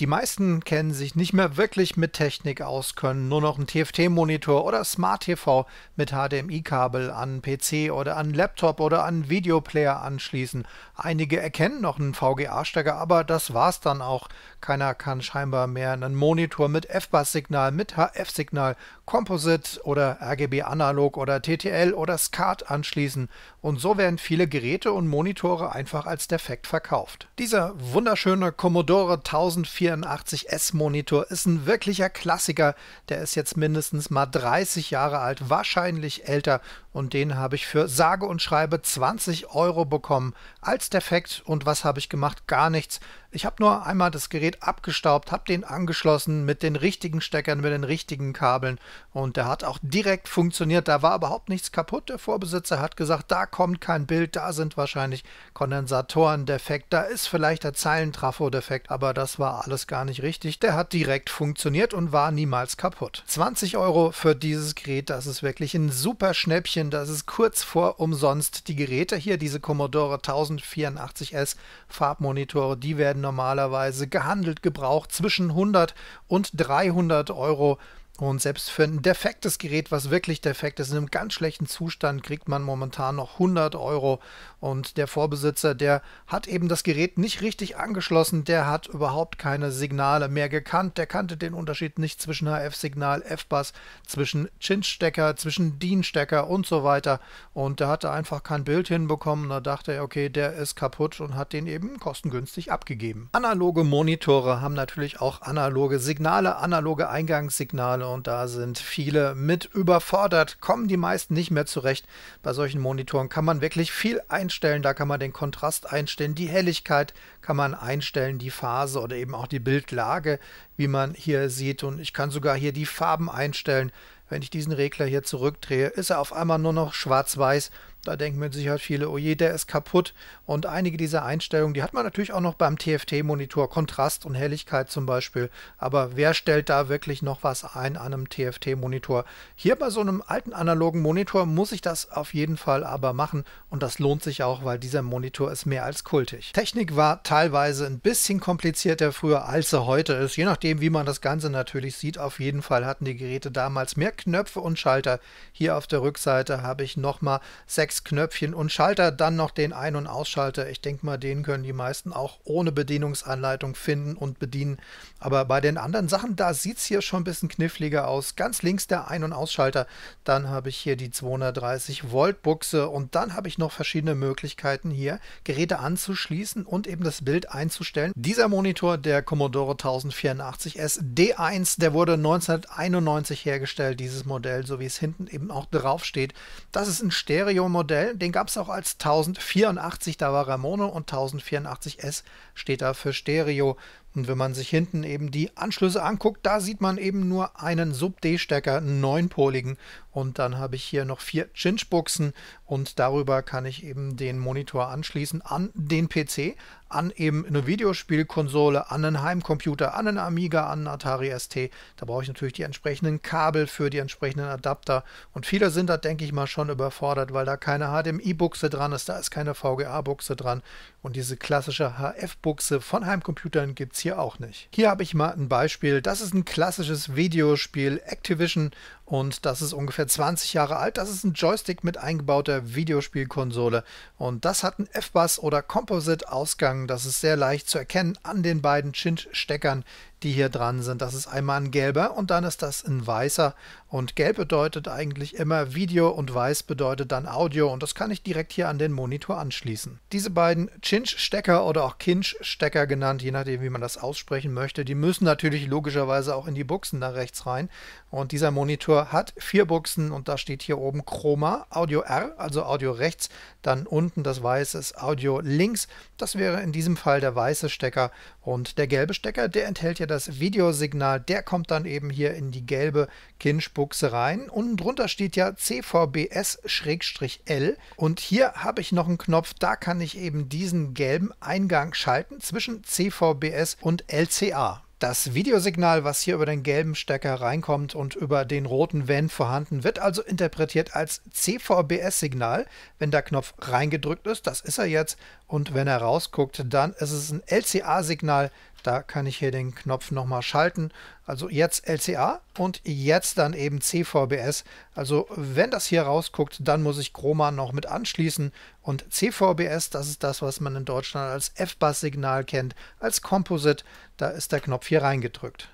Die meisten kennen sich nicht mehr wirklich mit Technik aus, können nur noch einen TFT-Monitor oder Smart TV mit HDMI-Kabel an PC oder an Laptop oder an Videoplayer anschließen. Einige erkennen noch einen VGA-Stecker, aber das war's dann auch. Keiner kann scheinbar mehr einen Monitor mit f bass signal mit HF-Signal, Composite oder RGB Analog oder TTL oder SCART anschließen. Und so werden viele Geräte und Monitore einfach als defekt verkauft. Dieser wunderschöne Commodore 1004 C84S-Monitor ist ein wirklicher Klassiker. Der ist jetzt mindestens mal 30 Jahre alt, wahrscheinlich älter. Und den habe ich für sage und schreibe 20 Euro bekommen. Als defekt. Und was habe ich gemacht? Gar nichts ich habe nur einmal das Gerät abgestaubt, habe den angeschlossen mit den richtigen Steckern, mit den richtigen Kabeln und der hat auch direkt funktioniert. Da war überhaupt nichts kaputt. Der Vorbesitzer hat gesagt, da kommt kein Bild, da sind wahrscheinlich Kondensatoren defekt, da ist vielleicht der Zeilentrafo defekt, aber das war alles gar nicht richtig. Der hat direkt funktioniert und war niemals kaputt. 20 Euro für dieses Gerät, das ist wirklich ein super Schnäppchen, das ist kurz vor umsonst. Die Geräte hier, diese Commodore 1084S Farbmonitore, die werden normalerweise gehandelt, gebraucht zwischen 100 und 300 Euro und selbst für ein defektes Gerät, was wirklich defekt ist, in einem ganz schlechten Zustand, kriegt man momentan noch 100 Euro. Und der Vorbesitzer, der hat eben das Gerät nicht richtig angeschlossen, der hat überhaupt keine Signale mehr gekannt. Der kannte den Unterschied nicht zwischen HF-Signal, F-Bass, zwischen Chin-Stecker, zwischen DIN-Stecker und so weiter. Und der hatte einfach kein Bild hinbekommen. Da dachte er, okay, der ist kaputt und hat den eben kostengünstig abgegeben. Analoge Monitore haben natürlich auch analoge Signale, analoge Eingangssignale und da sind viele mit überfordert, kommen die meisten nicht mehr zurecht. Bei solchen Monitoren kann man wirklich viel einstellen, da kann man den Kontrast einstellen, die Helligkeit kann man einstellen, die Phase oder eben auch die Bildlage, wie man hier sieht und ich kann sogar hier die Farben einstellen. Wenn ich diesen Regler hier zurückdrehe, ist er auf einmal nur noch schwarz-weiß da denken mit Sicherheit viele, oh je, der ist kaputt. Und einige dieser Einstellungen, die hat man natürlich auch noch beim TFT-Monitor, Kontrast und Helligkeit zum Beispiel. Aber wer stellt da wirklich noch was ein an einem TFT-Monitor? Hier bei so einem alten analogen Monitor muss ich das auf jeden Fall aber machen. Und das lohnt sich auch, weil dieser Monitor ist mehr als kultig. Technik war teilweise ein bisschen komplizierter früher, als sie heute ist. Je nachdem, wie man das Ganze natürlich sieht. Auf jeden Fall hatten die Geräte damals mehr Knöpfe und Schalter. Hier auf der Rückseite habe ich nochmal sechs X-Knöpfchen und Schalter, dann noch den Ein- und Ausschalter. Ich denke mal, den können die meisten auch ohne Bedienungsanleitung finden und bedienen. Aber bei den anderen Sachen, da sieht es hier schon ein bisschen kniffliger aus. Ganz links der Ein- und Ausschalter, dann habe ich hier die 230 Volt Buchse und dann habe ich noch verschiedene Möglichkeiten hier, Geräte anzuschließen und eben das Bild einzustellen. Dieser Monitor, der Commodore 1084S D1, der wurde 1991 hergestellt, dieses Modell, so wie es hinten eben auch drauf steht. Das ist ein Stereo-Modell Modell, den gab es auch als 1084, da war Ramone und 1084S steht da für Stereo. Und wenn man sich hinten eben die Anschlüsse anguckt, da sieht man eben nur einen Sub-D-Stecker, einen neunpoligen. Und dann habe ich hier noch vier Cinch-Buchsen und darüber kann ich eben den Monitor anschließen an den PC, an eben eine Videospielkonsole, an einen Heimcomputer, an einen Amiga, an einen Atari ST. Da brauche ich natürlich die entsprechenden Kabel für die entsprechenden Adapter. Und viele sind da, denke ich mal, schon überfordert, weil da keine HDMI-Buchse dran ist, da ist keine VGA-Buchse dran. Und diese klassische HF-Buchse von Heimcomputern gibt es hier auch nicht. Hier habe ich mal ein Beispiel. Das ist ein klassisches Videospiel Activision und das ist ungefähr 20 Jahre alt. Das ist ein Joystick mit eingebauter Videospielkonsole und das hat einen f bus oder Composite-Ausgang. Das ist sehr leicht zu erkennen an den beiden Chinch-Steckern, die hier dran sind. Das ist einmal ein gelber und dann ist das ein weißer. Und gelb bedeutet eigentlich immer Video und weiß bedeutet dann Audio und das kann ich direkt hier an den Monitor anschließen. Diese beiden Chinch-Stecker oder auch Kinch-Stecker genannt, je nachdem wie man das aussprechen möchte, die müssen natürlich logischerweise auch in die Buchsen da rechts rein und dieser Monitor Motor hat vier Buchsen und da steht hier oben Chroma, Audio R, also Audio rechts, dann unten das weiße ist Audio links. Das wäre in diesem Fall der weiße Stecker und der gelbe Stecker, der enthält ja das Videosignal, der kommt dann eben hier in die gelbe Kinch-Buchse rein. Unten drunter steht ja CVBS-L und hier habe ich noch einen Knopf, da kann ich eben diesen gelben Eingang schalten zwischen CVBS und LCA. Das Videosignal, was hier über den gelben Stecker reinkommt und über den roten Van vorhanden, wird also interpretiert als CVBS-Signal. Wenn der Knopf reingedrückt ist, das ist er jetzt, und wenn er rausguckt, dann ist es ein LCA-Signal, da kann ich hier den Knopf nochmal schalten. Also jetzt LCA und jetzt dann eben CVBS. Also wenn das hier rausguckt, dann muss ich Chroma noch mit anschließen. Und CVBS, das ist das, was man in Deutschland als F-Bass-Signal kennt, als Composite. Da ist der Knopf hier reingedrückt.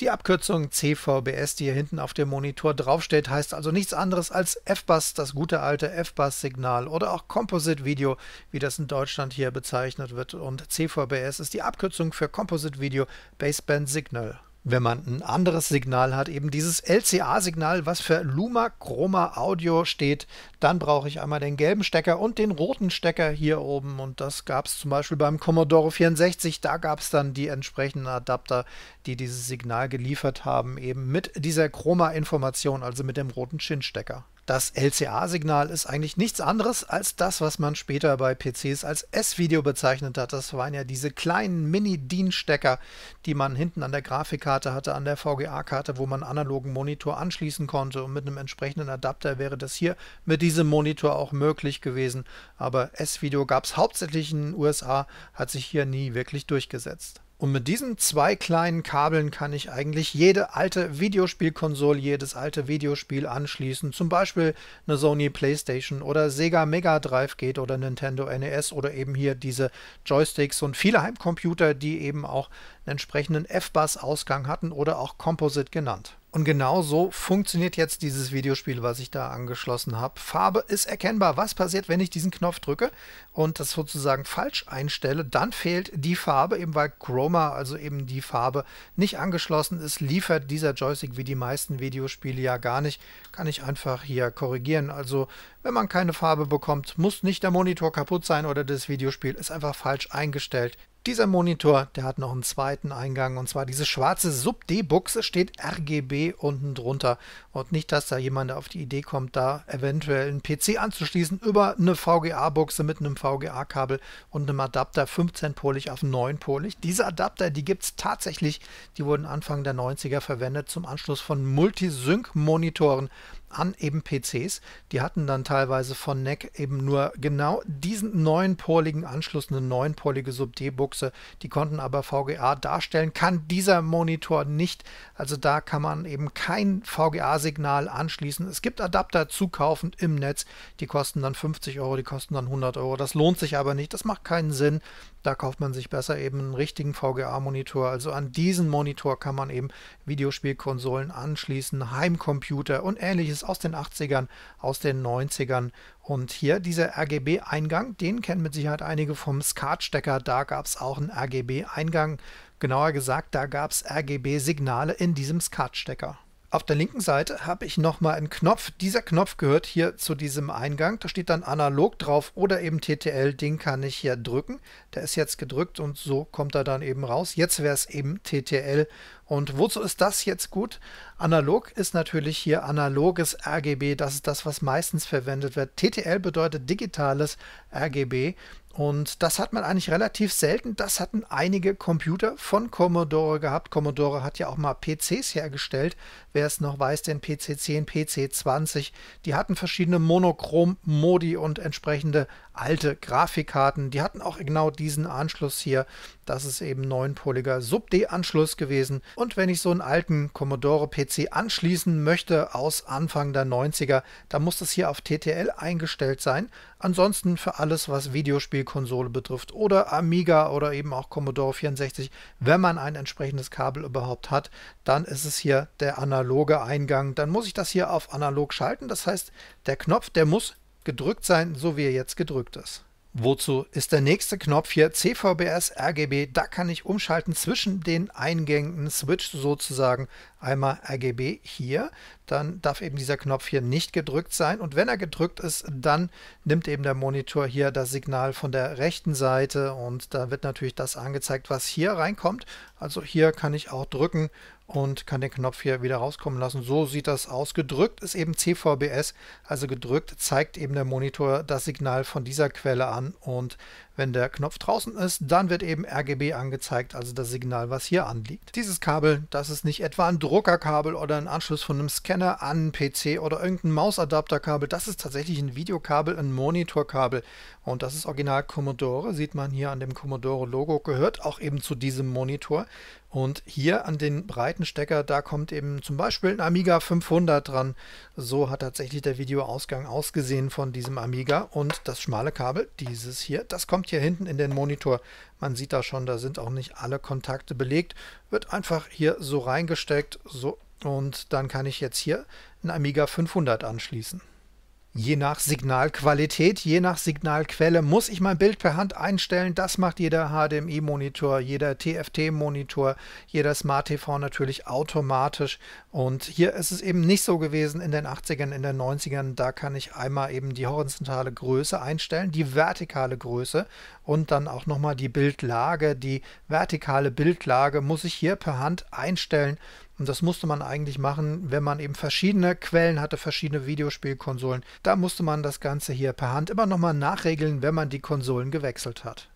Die Abkürzung CVBS, die hier hinten auf dem Monitor draufsteht, heißt also nichts anderes als F-Bus, das gute alte f bus signal oder auch Composite Video, wie das in Deutschland hier bezeichnet wird. Und CVBS ist die Abkürzung für Composite Video Baseband Signal. Wenn man ein anderes Signal hat, eben dieses LCA-Signal, was für Luma Chroma Audio steht, dann brauche ich einmal den gelben Stecker und den roten Stecker hier oben. Und das gab es zum Beispiel beim Commodore 64. Da gab es dann die entsprechenden Adapter, die dieses Signal geliefert haben, eben mit dieser Chroma-Information, also mit dem roten Chin-Stecker. Das LCA-Signal ist eigentlich nichts anderes als das, was man später bei PCs als S-Video bezeichnet hat. Das waren ja diese kleinen Mini-DIN-Stecker, die man hinten an der Grafikkarte hatte, an der VGA-Karte, wo man analogen Monitor anschließen konnte. Und mit einem entsprechenden Adapter wäre das hier mit diesem Monitor auch möglich gewesen. Aber S-Video gab es hauptsächlich in den USA, hat sich hier nie wirklich durchgesetzt. Und mit diesen zwei kleinen Kabeln kann ich eigentlich jede alte Videospielkonsole, jedes alte Videospiel anschließen. Zum Beispiel eine Sony Playstation oder Sega Mega Drive geht oder Nintendo NES oder eben hier diese Joysticks und viele Heimcomputer, die eben auch entsprechenden F-Bass-Ausgang hatten oder auch Composite genannt. Und genau so funktioniert jetzt dieses Videospiel, was ich da angeschlossen habe. Farbe ist erkennbar. Was passiert, wenn ich diesen Knopf drücke und das sozusagen falsch einstelle? Dann fehlt die Farbe, eben weil Chroma, also eben die Farbe, nicht angeschlossen ist. Liefert dieser Joystick wie die meisten Videospiele ja gar nicht. Kann ich einfach hier korrigieren. Also, wenn man keine Farbe bekommt, muss nicht der Monitor kaputt sein oder das Videospiel ist einfach falsch eingestellt. Dieser Monitor, der hat noch einen zweiten Eingang und zwar diese schwarze Sub-D-Buchse steht RGB unten drunter und nicht, dass da jemand auf die Idee kommt, da eventuell einen PC anzuschließen über eine VGA-Buchse mit einem VGA-Kabel und einem Adapter 15-polig auf 9-polig. Diese Adapter, die gibt es tatsächlich, die wurden Anfang der 90er verwendet zum Anschluss von Multisync-Monitoren an eben PCs. Die hatten dann teilweise von NEC eben nur genau diesen neunpoligen Anschluss, eine neunpolige Sub-D-Buchse. Die konnten aber VGA darstellen, kann dieser Monitor nicht. Also da kann man eben kein VGA-Signal anschließen. Es gibt Adapter zu kaufen im Netz. Die kosten dann 50 Euro, die kosten dann 100 Euro. Das lohnt sich aber nicht. Das macht keinen Sinn. Da kauft man sich besser eben einen richtigen VGA-Monitor. Also an diesen Monitor kann man eben Videospielkonsolen anschließen, Heimcomputer und ähnliches Handys aus den 80ern, aus den 90ern. Und hier dieser RGB-Eingang, den kennen mit Sicherheit einige vom SCART-Stecker. Da gab es auch einen RGB-Eingang. Genauer gesagt, da gab es RGB-Signale in diesem SCART-Stecker. Auf der linken Seite habe ich nochmal einen Knopf. Dieser Knopf gehört hier zu diesem Eingang. Da steht dann analog drauf oder eben TTL. Den kann ich hier drücken. Der ist jetzt gedrückt und so kommt er dann eben raus. Jetzt wäre es eben TTL und wozu ist das jetzt gut? Analog ist natürlich hier analoges RGB. Das ist das, was meistens verwendet wird. TTL bedeutet digitales RGB. Und das hat man eigentlich relativ selten. Das hatten einige Computer von Commodore gehabt. Commodore hat ja auch mal PCs hergestellt. Wer es noch weiß, den PC 10, PC 20. Die hatten verschiedene Monochrom-Modi und entsprechende alte Grafikkarten. Die hatten auch genau diesen Anschluss hier. Das ist eben 9-poliger Sub-D-Anschluss gewesen. Und wenn ich so einen alten Commodore-PC anschließen möchte aus Anfang der 90er, dann muss das hier auf TTL eingestellt sein. Ansonsten für alles, was Videospielkonsole betrifft oder Amiga oder eben auch Commodore 64, wenn man ein entsprechendes Kabel überhaupt hat, dann ist es hier der analoge Eingang. Dann muss ich das hier auf analog schalten. Das heißt, der Knopf, der muss gedrückt sein, so wie er jetzt gedrückt ist. Wozu ist der nächste Knopf hier CVBS RGB? Da kann ich umschalten zwischen den Eingängen, Switch sozusagen, einmal RGB hier. Dann darf eben dieser Knopf hier nicht gedrückt sein und wenn er gedrückt ist, dann nimmt eben der Monitor hier das Signal von der rechten Seite und da wird natürlich das angezeigt, was hier reinkommt. Also hier kann ich auch drücken und kann den Knopf hier wieder rauskommen lassen. So sieht das aus. Gedrückt ist eben CVBS, also gedrückt zeigt eben der Monitor das Signal von dieser Quelle an und wenn der Knopf draußen ist, dann wird eben RGB angezeigt, also das Signal, was hier anliegt. Dieses Kabel, das ist nicht etwa ein Druckerkabel oder ein Anschluss von einem Scanner an einen PC oder irgendein Mausadapterkabel, das ist tatsächlich ein Videokabel, ein Monitorkabel und das ist original Commodore, sieht man hier an dem Commodore-Logo, gehört auch eben zu diesem Monitor und hier an den breiten Stecker, da kommt eben zum Beispiel ein Amiga 500 dran. So hat tatsächlich der Videoausgang ausgesehen von diesem Amiga. Und das schmale Kabel, dieses hier, das kommt guckt hier hinten in den Monitor, man sieht da schon, da sind auch nicht alle Kontakte belegt, wird einfach hier so reingesteckt so, und dann kann ich jetzt hier ein Amiga 500 anschließen. Je nach Signalqualität, je nach Signalquelle muss ich mein Bild per Hand einstellen. Das macht jeder HDMI-Monitor, jeder TFT-Monitor, jeder Smart TV natürlich automatisch. Und hier ist es eben nicht so gewesen in den 80ern, in den 90ern. Da kann ich einmal eben die horizontale Größe einstellen, die vertikale Größe und dann auch nochmal die Bildlage. Die vertikale Bildlage muss ich hier per Hand einstellen. Und das musste man eigentlich machen, wenn man eben verschiedene Quellen hatte, verschiedene Videospielkonsolen. Da musste man das Ganze hier per Hand immer nochmal nachregeln, wenn man die Konsolen gewechselt hat.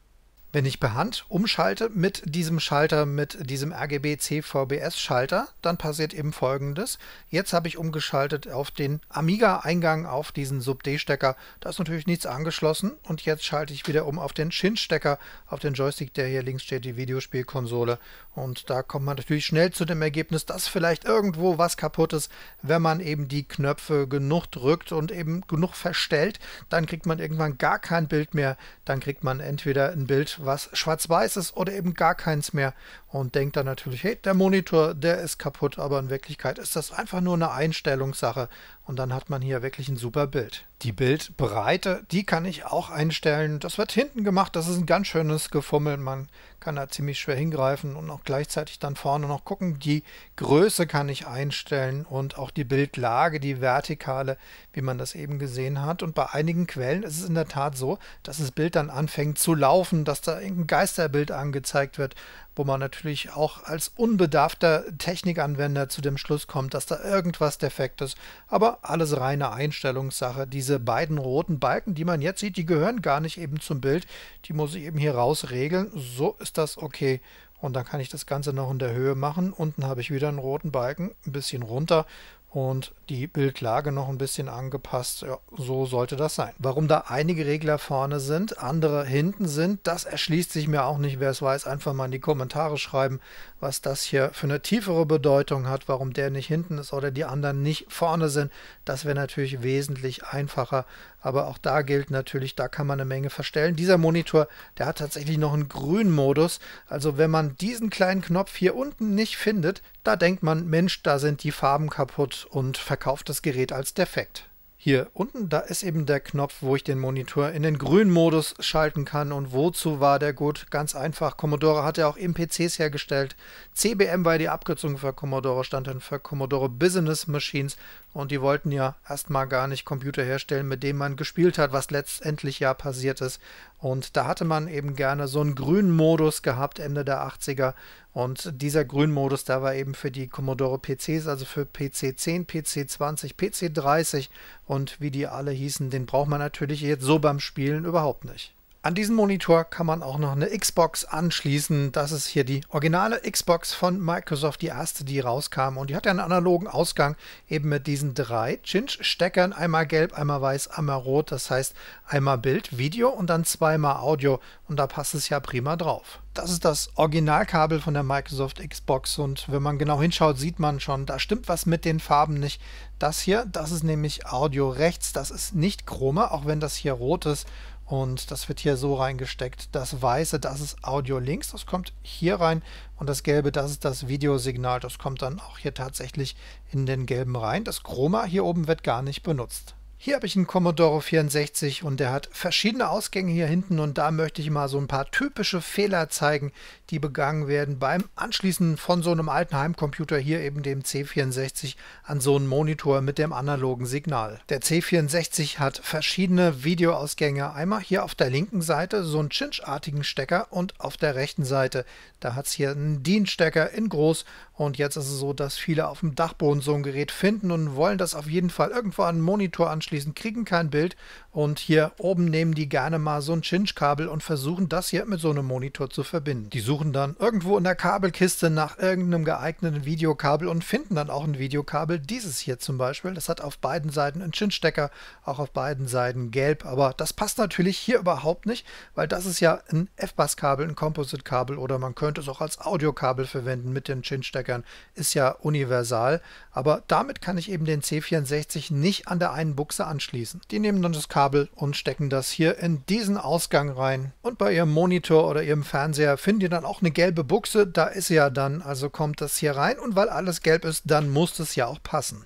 Wenn ich per Hand umschalte mit diesem Schalter, mit diesem RGB CVBS Schalter, dann passiert eben folgendes. Jetzt habe ich umgeschaltet auf den Amiga-Eingang, auf diesen Sub-D-Stecker. Da ist natürlich nichts angeschlossen und jetzt schalte ich wieder um auf den Shin-Stecker, auf den Joystick, der hier links steht, die Videospielkonsole. Und da kommt man natürlich schnell zu dem Ergebnis, dass vielleicht irgendwo was kaputt ist, wenn man eben die Knöpfe genug drückt und eben genug verstellt. Dann kriegt man irgendwann gar kein Bild mehr. Dann kriegt man entweder ein Bild, was Schwarz-Weißes oder eben gar keins mehr und denkt dann natürlich, hey, der Monitor, der ist kaputt, aber in Wirklichkeit ist das einfach nur eine Einstellungssache und dann hat man hier wirklich ein super Bild. Die Bildbreite, die kann ich auch einstellen. Das wird hinten gemacht, das ist ein ganz schönes Gefummel, man kann da ziemlich schwer hingreifen und auch gleichzeitig dann vorne noch gucken. Die Größe kann ich einstellen und auch die Bildlage, die vertikale, wie man das eben gesehen hat. Und bei einigen Quellen ist es in der Tat so, dass das Bild dann anfängt zu laufen, dass da irgendein Geisterbild angezeigt wird wo man natürlich auch als unbedarfter Technikanwender zu dem Schluss kommt, dass da irgendwas defekt ist. Aber alles reine Einstellungssache. Diese beiden roten Balken, die man jetzt sieht, die gehören gar nicht eben zum Bild. Die muss ich eben hier raus regeln. So ist das okay. Und dann kann ich das Ganze noch in der Höhe machen. Unten habe ich wieder einen roten Balken, ein bisschen runter und die Bildlage noch ein bisschen angepasst. Ja, so sollte das sein. Warum da einige Regler vorne sind, andere hinten sind, das erschließt sich mir auch nicht. Wer es weiß, einfach mal in die Kommentare schreiben, was das hier für eine tiefere Bedeutung hat, warum der nicht hinten ist oder die anderen nicht vorne sind. Das wäre natürlich wesentlich einfacher, aber auch da gilt natürlich, da kann man eine Menge verstellen. Dieser Monitor, der hat tatsächlich noch einen grünen Modus. Also wenn man diesen kleinen Knopf hier unten nicht findet, da denkt man, Mensch, da sind die Farben kaputt und verkauft das Gerät als defekt. Hier unten, da ist eben der Knopf, wo ich den Monitor in den grünen modus schalten kann. Und wozu war der gut? Ganz einfach. Commodore hat ja auch im MPCs hergestellt. CBM war die Abkürzung für Commodore, stand dann für Commodore Business Machines. Und die wollten ja erstmal gar nicht Computer herstellen, mit denen man gespielt hat, was letztendlich ja passiert ist. Und da hatte man eben gerne so einen grünen Modus gehabt, Ende der 80er. Und dieser Grünmodus, da war eben für die Commodore PCs, also für PC 10, PC 20, PC 30 und wie die alle hießen, den braucht man natürlich jetzt so beim Spielen überhaupt nicht. An diesen Monitor kann man auch noch eine Xbox anschließen. Das ist hier die originale Xbox von Microsoft, die erste, die rauskam. Und die hat ja einen analogen Ausgang, eben mit diesen drei Cinch-Steckern. Einmal gelb, einmal weiß, einmal rot. Das heißt einmal Bild, Video und dann zweimal Audio. Und da passt es ja prima drauf. Das ist das Originalkabel von der Microsoft Xbox und wenn man genau hinschaut, sieht man schon, da stimmt was mit den Farben nicht. Das hier, das ist nämlich Audio rechts, das ist nicht Chroma, auch wenn das hier rot ist, und das wird hier so reingesteckt. Das weiße, das ist Audio links, das kommt hier rein. Und das gelbe, das ist das Videosignal, das kommt dann auch hier tatsächlich in den gelben rein. Das Chroma hier oben wird gar nicht benutzt. Hier habe ich einen Commodore 64 und der hat verschiedene Ausgänge hier hinten und da möchte ich mal so ein paar typische Fehler zeigen, die begangen werden beim Anschließen von so einem alten Heimcomputer, hier eben dem C64, an so einen Monitor mit dem analogen Signal. Der C64 hat verschiedene Videoausgänge, einmal hier auf der linken Seite so einen chinch artigen Stecker und auf der rechten Seite, da hat es hier einen DIN-Stecker in groß und jetzt ist es so, dass viele auf dem Dachboden so ein Gerät finden und wollen das auf jeden Fall irgendwo an einen Monitor anschließen abschließend kriegen kein Bild und hier oben nehmen die gerne mal so ein Chinch-Kabel und versuchen das hier mit so einem Monitor zu verbinden. Die suchen dann irgendwo in der Kabelkiste nach irgendeinem geeigneten Videokabel und finden dann auch ein Videokabel. Dieses hier zum Beispiel, das hat auf beiden Seiten einen Chinch-Stecker, auch auf beiden Seiten gelb. Aber das passt natürlich hier überhaupt nicht, weil das ist ja ein F-Bass-Kabel, ein Composite-Kabel oder man könnte es auch als Audiokabel verwenden mit den Chinch-Steckern. Ist ja universal. Aber damit kann ich eben den C64 nicht an der einen Buchse anschließen. Die nehmen dann das Kabel Kabel und stecken das hier in diesen Ausgang rein. Und bei Ihrem Monitor oder Ihrem Fernseher findet ihr dann auch eine gelbe Buchse, da ist sie ja dann, also kommt das hier rein und weil alles gelb ist, dann muss das ja auch passen.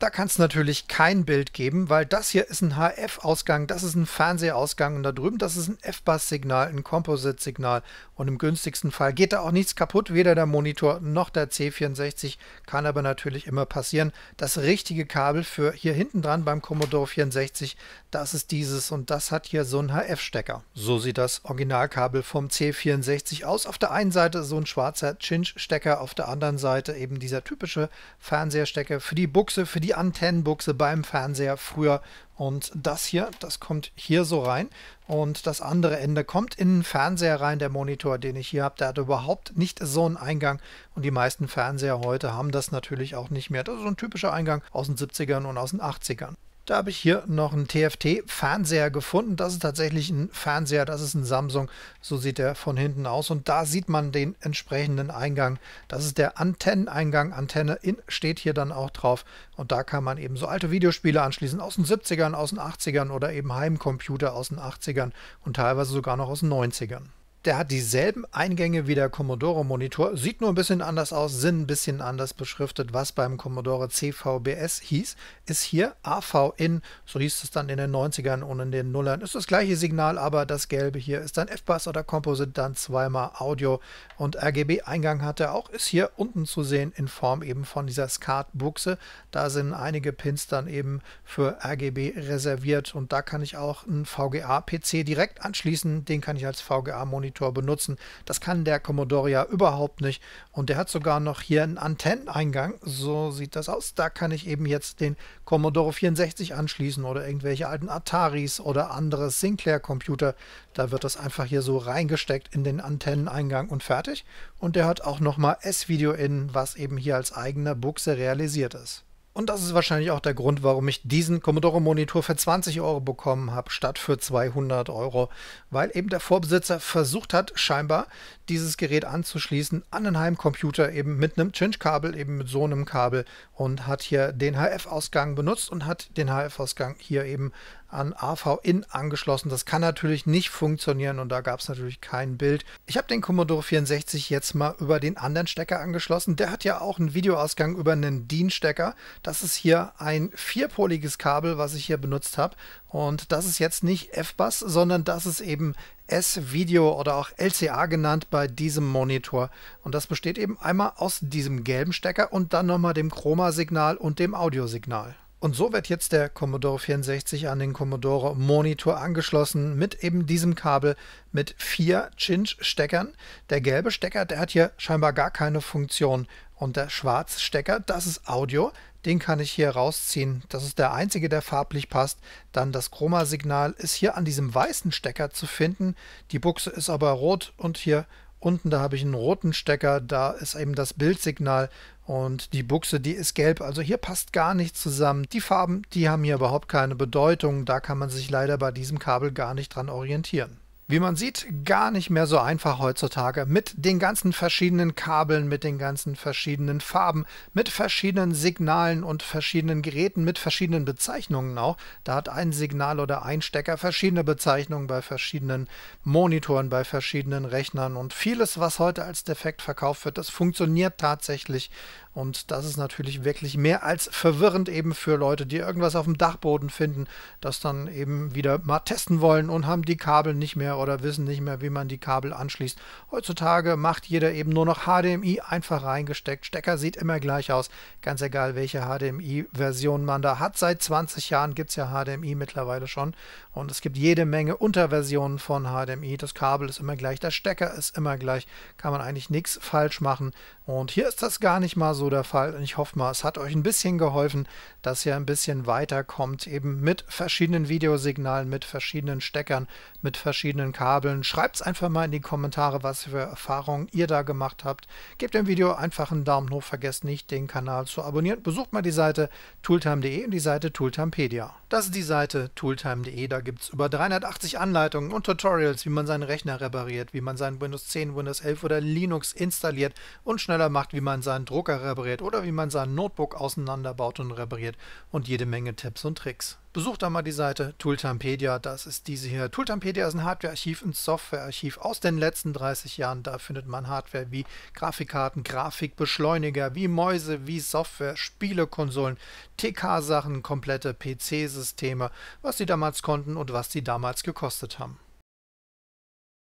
Da kann es natürlich kein Bild geben, weil das hier ist ein HF-Ausgang, das ist ein Fernsehausgang und da drüben, das ist ein F-Bass-Signal, ein Composite-Signal. Und im günstigsten Fall geht da auch nichts kaputt, weder der Monitor noch der C64. Kann aber natürlich immer passieren. Das richtige Kabel für hier hinten dran beim Commodore 64, das ist dieses und das hat hier so einen HF-Stecker. So sieht das Originalkabel vom C64 aus. Auf der einen Seite so ein schwarzer chinch stecker auf der anderen Seite eben dieser typische Fernseherstecker für die Buchse, für die die Antennenbuchse beim Fernseher früher. Und das hier, das kommt hier so rein. Und das andere Ende kommt in den Fernseher rein. Der Monitor, den ich hier habe, der hat überhaupt nicht so einen Eingang. Und die meisten Fernseher heute haben das natürlich auch nicht mehr. Das ist so ein typischer Eingang aus den 70ern und aus den 80ern. Da habe ich hier noch einen TFT-Fernseher gefunden. Das ist tatsächlich ein Fernseher, das ist ein Samsung. So sieht er von hinten aus. Und da sieht man den entsprechenden Eingang. Das ist der Antenneneingang. Antenne in steht hier dann auch drauf. Und da kann man eben so alte Videospiele anschließen aus den 70ern, aus den 80ern oder eben Heimcomputer aus den 80ern und teilweise sogar noch aus den 90ern. Der hat dieselben Eingänge wie der Commodore Monitor, sieht nur ein bisschen anders aus, sind ein bisschen anders beschriftet. Was beim Commodore CVBS hieß, ist hier AV-In, so hieß es dann in den 90ern und in den Nullern. Ist das gleiche Signal, aber das gelbe hier ist dann F-Bass oder Composite, dann zweimal Audio und RGB-Eingang hat er auch, ist hier unten zu sehen in Form eben von dieser SCART-Buchse. Da sind einige Pins dann eben für RGB reserviert und da kann ich auch einen VGA-PC direkt anschließen, den kann ich als VGA-Monitor Monitor benutzen. Das kann der Commodore ja überhaupt nicht. Und der hat sogar noch hier einen Antenneneingang. So sieht das aus. Da kann ich eben jetzt den Commodore 64 anschließen oder irgendwelche alten Ataris oder andere Sinclair-Computer. Da wird das einfach hier so reingesteckt in den Antenneneingang und fertig. Und der hat auch nochmal S-Video in, was eben hier als eigene Buchse realisiert ist. Und das ist wahrscheinlich auch der Grund, warum ich diesen Commodore-Monitor für 20 Euro bekommen habe, statt für 200 Euro. Weil eben der Vorbesitzer versucht hat, scheinbar dieses Gerät anzuschließen an einen Heimcomputer, eben mit einem cinch kabel eben mit so einem Kabel. Und hat hier den HF-Ausgang benutzt und hat den HF-Ausgang hier eben an AV-In angeschlossen. Das kann natürlich nicht funktionieren und da gab es natürlich kein Bild. Ich habe den Commodore 64 jetzt mal über den anderen Stecker angeschlossen. Der hat ja auch einen Videoausgang über einen DIN-Stecker. Das ist hier ein vierpoliges Kabel, was ich hier benutzt habe. Und das ist jetzt nicht f bus sondern das ist eben S-Video oder auch LCA genannt bei diesem Monitor. Und das besteht eben einmal aus diesem gelben Stecker und dann nochmal dem Chroma-Signal und dem Audiosignal. Und so wird jetzt der Commodore 64 an den Commodore Monitor angeschlossen mit eben diesem Kabel mit vier Cinch-Steckern. Der gelbe Stecker, der hat hier scheinbar gar keine Funktion. Und der schwarze Stecker, das ist Audio, den kann ich hier rausziehen. Das ist der einzige, der farblich passt. Dann das Chroma-Signal ist hier an diesem weißen Stecker zu finden. Die Buchse ist aber rot und hier Unten, da habe ich einen roten Stecker, da ist eben das Bildsignal und die Buchse, die ist gelb. Also hier passt gar nichts zusammen. Die Farben, die haben hier überhaupt keine Bedeutung. Da kann man sich leider bei diesem Kabel gar nicht dran orientieren. Wie man sieht, gar nicht mehr so einfach heutzutage mit den ganzen verschiedenen Kabeln, mit den ganzen verschiedenen Farben, mit verschiedenen Signalen und verschiedenen Geräten, mit verschiedenen Bezeichnungen auch. Da hat ein Signal oder ein Stecker verschiedene Bezeichnungen bei verschiedenen Monitoren, bei verschiedenen Rechnern und vieles, was heute als defekt verkauft wird, das funktioniert tatsächlich und das ist natürlich wirklich mehr als verwirrend eben für Leute, die irgendwas auf dem Dachboden finden, das dann eben wieder mal testen wollen und haben die Kabel nicht mehr oder wissen nicht mehr, wie man die Kabel anschließt. Heutzutage macht jeder eben nur noch HDMI einfach reingesteckt. Stecker sieht immer gleich aus, ganz egal welche HDMI-Version man da hat. Seit 20 Jahren gibt es ja HDMI mittlerweile schon und es gibt jede Menge Unterversionen von HDMI. Das Kabel ist immer gleich, der Stecker ist immer gleich, kann man eigentlich nichts falsch machen. Und hier ist das gar nicht mal so so der Fall. Und ich hoffe mal, es hat euch ein bisschen geholfen, dass ihr ein bisschen weiterkommt, eben mit verschiedenen Videosignalen, mit verschiedenen Steckern, mit verschiedenen Kabeln. Schreibt es einfach mal in die Kommentare, was für Erfahrungen ihr da gemacht habt. Gebt dem Video einfach einen Daumen hoch, vergesst nicht, den Kanal zu abonnieren. Besucht mal die Seite tooltime.de und die Seite tooltimepedia. Das ist die Seite tooltime.de, da gibt es über 380 Anleitungen und Tutorials, wie man seinen Rechner repariert, wie man seinen Windows 10, Windows 11 oder Linux installiert und schneller macht, wie man seinen Drucker repariert repariert oder wie man sein Notebook auseinanderbaut und repariert und jede Menge Tipps und Tricks. Besucht da mal die Seite Tooltampedia, das ist diese hier. Tooltampedia ist ein Hardwarearchiv und Softwarearchiv aus den letzten 30 Jahren. Da findet man Hardware wie Grafikkarten, Grafikbeschleuniger, wie Mäuse, wie Software, Spielekonsolen, TK-Sachen, komplette PC-Systeme, was sie damals konnten und was sie damals gekostet haben.